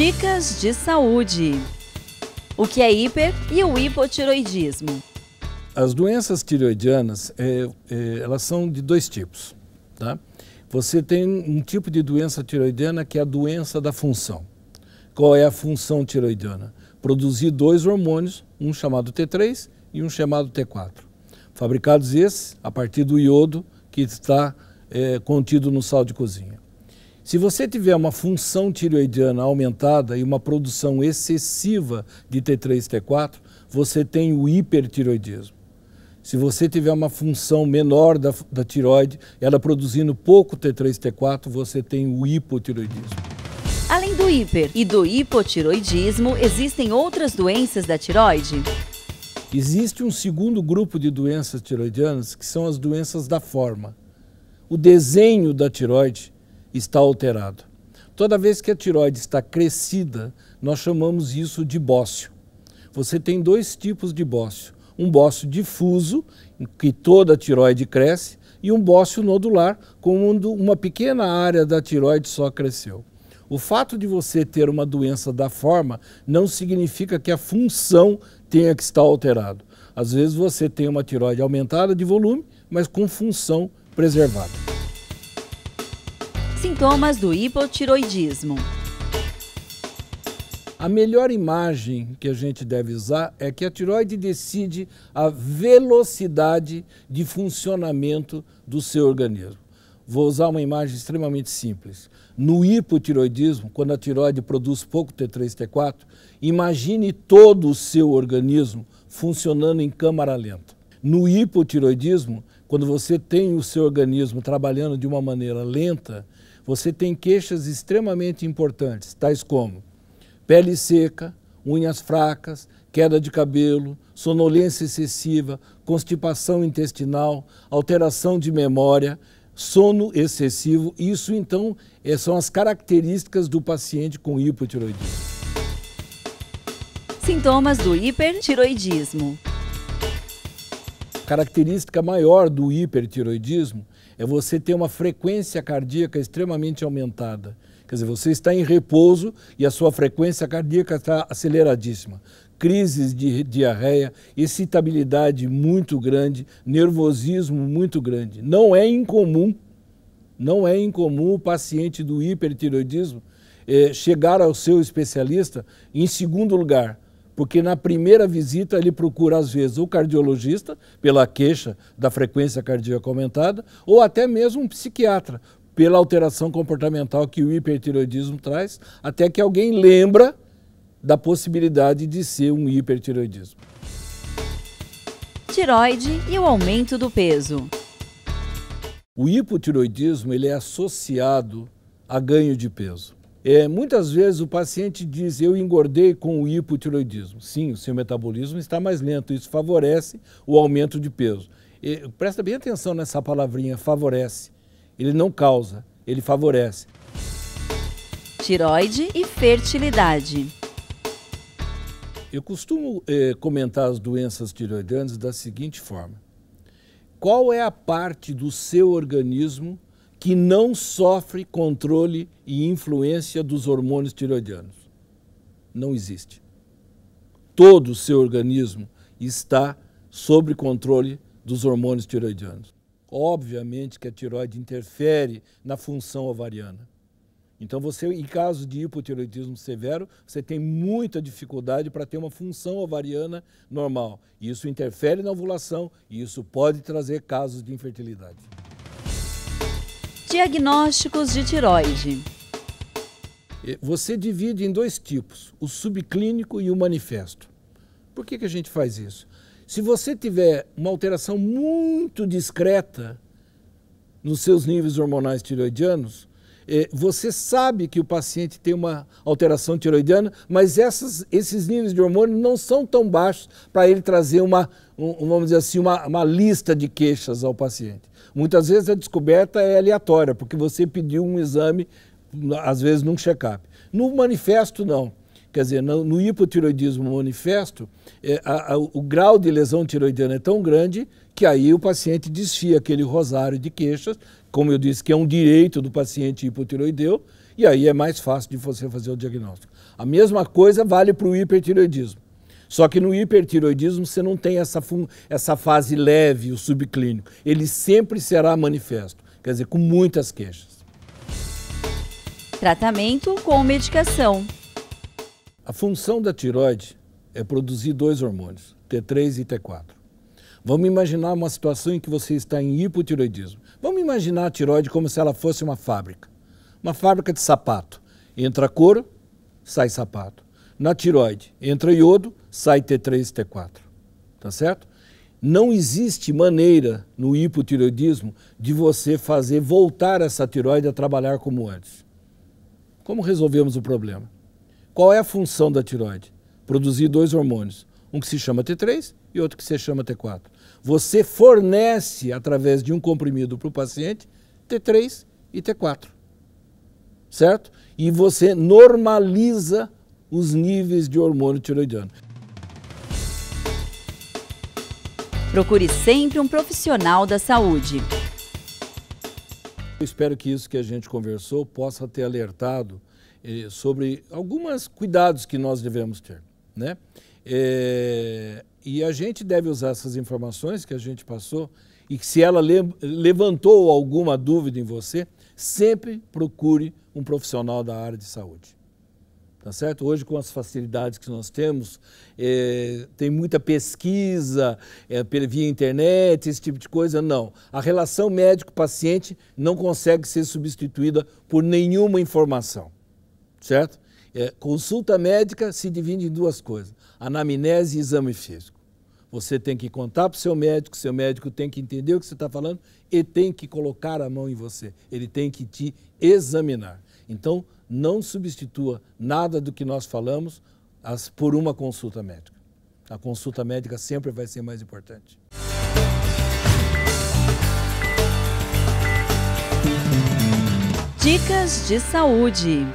Dicas de saúde. O que é hiper e o hipotiroidismo? As doenças tiroidianas, é, é, elas são de dois tipos, tá? Você tem um tipo de doença tiroidiana que é a doença da função. Qual é a função tiroidiana? Produzir dois hormônios, um chamado T3 e um chamado T4. Fabricados esses a partir do iodo que está é, contido no sal de cozinha. Se você tiver uma função tireoidiana aumentada e uma produção excessiva de T3 e T4, você tem o hipertiroidismo. Se você tiver uma função menor da, da tiroide, ela produzindo pouco T3 e T4, você tem o hipotiroidismo. Além do hiper e do hipotiroidismo, existem outras doenças da tiroide? Existe um segundo grupo de doenças tiroidianas que são as doenças da forma. O desenho da tiroide está alterado. Toda vez que a tiroide está crescida, nós chamamos isso de bócio. Você tem dois tipos de bócio: um bócio difuso, em que toda a tiroide cresce, e um bócio nodular, quando uma pequena área da tiroide só cresceu. O fato de você ter uma doença da forma não significa que a função tenha que estar alterada. Às vezes você tem uma tiroide aumentada de volume, mas com função preservada. Sintomas do hipotiroidismo. A melhor imagem que a gente deve usar é que a tiroide decide a velocidade de funcionamento do seu organismo. Vou usar uma imagem extremamente simples. No hipotiroidismo, quando a tiroide produz pouco T3, T4, imagine todo o seu organismo funcionando em câmara lenta. No hipotiroidismo, quando você tem o seu organismo trabalhando de uma maneira lenta, você tem queixas extremamente importantes, tais como pele seca, unhas fracas, queda de cabelo, sonolência excessiva, constipação intestinal, alteração de memória, sono excessivo. Isso, então, é, são as características do paciente com hipotiroidismo. Sintomas do hipertiroidismo característica maior do hipertiroidismo é você ter uma frequência cardíaca extremamente aumentada. Quer dizer, você está em repouso e a sua frequência cardíaca está aceleradíssima. Crises de diarreia, excitabilidade muito grande, nervosismo muito grande. Não é incomum, não é incomum o paciente do hipertiroidismo eh, chegar ao seu especialista em segundo lugar porque na primeira visita ele procura, às vezes, o cardiologista, pela queixa da frequência cardíaca aumentada, ou até mesmo um psiquiatra, pela alteração comportamental que o hipertiroidismo traz, até que alguém lembra da possibilidade de ser um hipertiroidismo. Tiroide e o aumento do peso. O hipotiroidismo ele é associado a ganho de peso. É, muitas vezes o paciente diz, eu engordei com o hipotiroidismo. Sim, o seu metabolismo está mais lento, isso favorece o aumento de peso. E, presta bem atenção nessa palavrinha, favorece. Ele não causa, ele favorece. Tiroide e fertilidade. Eu costumo é, comentar as doenças tiroidianas da seguinte forma. Qual é a parte do seu organismo que não sofre controle e influência dos hormônios tiroidianos. Não existe. Todo o seu organismo está sob controle dos hormônios tiroidianos. Obviamente que a tiroide interfere na função ovariana. Então você, em caso de hipotiroidismo severo, você tem muita dificuldade para ter uma função ovariana normal. Isso interfere na ovulação e isso pode trazer casos de infertilidade. Diagnósticos de tiroide. Você divide em dois tipos, o subclínico e o manifesto. Por que, que a gente faz isso? Se você tiver uma alteração muito discreta nos seus níveis hormonais tiroidianos, é, você sabe que o paciente tem uma alteração tiroidiana, mas essas, esses níveis de hormônio não são tão baixos para ele trazer uma, um, vamos dizer assim, uma, uma lista de queixas ao paciente. Muitas vezes a descoberta é aleatória, porque você pediu um exame, às vezes num check-up. No manifesto, não. Quer dizer, no, no hipotiroidismo manifesto, é, a, a, o grau de lesão tiroidiana é tão grande que aí o paciente desfia aquele rosário de queixas, como eu disse, que é um direito do paciente hipotiroideu, e aí é mais fácil de você fazer o diagnóstico. A mesma coisa vale para o hipertiroidismo. Só que no hipertiroidismo você não tem essa, essa fase leve, o subclínico. Ele sempre será manifesto, quer dizer, com muitas queixas. Tratamento com medicação. A função da tiroide é produzir dois hormônios, T3 e T4. Vamos imaginar uma situação em que você está em hipotiroidismo. Vamos imaginar a tiroide como se ela fosse uma fábrica. Uma fábrica de sapato. Entra couro, sai sapato. Na tiroide, entra iodo, sai T3 e T4. Tá certo? Não existe maneira no hipotiroidismo de você fazer voltar essa tiroide a trabalhar como antes. Como resolvemos o problema? Qual é a função da tiroide? Produzir dois hormônios, um que se chama T3 e outro que se chama T4. Você fornece, através de um comprimido para o paciente, T3 e T4. Certo? E você normaliza os níveis de hormônio tiroidiano. Procure sempre um profissional da saúde. Eu espero que isso que a gente conversou possa ter alertado eh, sobre alguns cuidados que nós devemos ter. Né? É, e a gente deve usar essas informações que a gente passou e que se ela le levantou alguma dúvida em você, sempre procure um profissional da área de saúde. Tá certo? Hoje, com as facilidades que nós temos, é, tem muita pesquisa é, via internet, esse tipo de coisa. Não. A relação médico-paciente não consegue ser substituída por nenhuma informação. Certo? É, consulta médica se divide em duas coisas: anamnese e exame físico. Você tem que contar para o seu médico, seu médico tem que entender o que você está falando e tem que colocar a mão em você. Ele tem que te examinar. Então, não substitua nada do que nós falamos as, por uma consulta médica. A consulta médica sempre vai ser mais importante. Dicas de saúde.